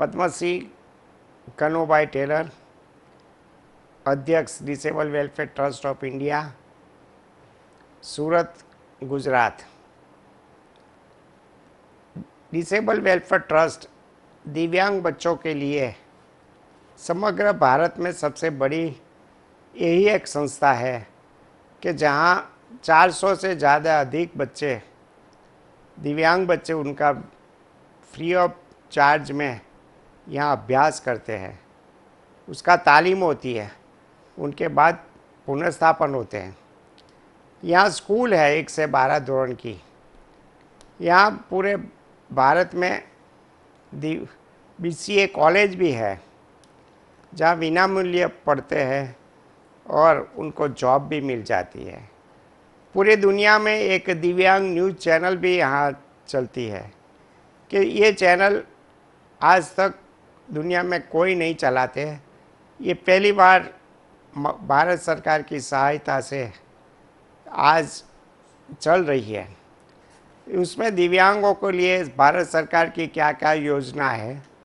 પદ્મશ્રી કનુભાઈ टेलर अध्यक्ष disable welfare trust of India Surat Gujarat disable welfare trust दिव्यांग बच्चों के लिए समग्र भारत में सबसे बड़ी यही एक संस्था है कि जहाँ 400 से ज़्यादा अधिक बच्चे दिव्यांग बच्चे उनका फ्री ऑफ चार्ज में यहाँ अभ्यास करते हैं उसका तालीम होती है उनके बाद पुनर्स्थापन होते हैं यहाँ स्कूल है एक से बारह धोरण की यहाँ पूरे भारत में दी बी कॉलेज भी है जहाँ बिना मूल्य पढ़ते हैं और उनको जॉब भी मिल जाती है पूरे दुनिया में एक दिव्यांग न्यूज़ चैनल भी यहाँ चलती है कि ये चैनल आज तक दुनिया में कोई नहीं चलाते ये पहली बार भारत सरकार की सहायता से आज चल रही है उसमें दिव्यांगों के लिए भारत सरकार की क्या क्या योजना है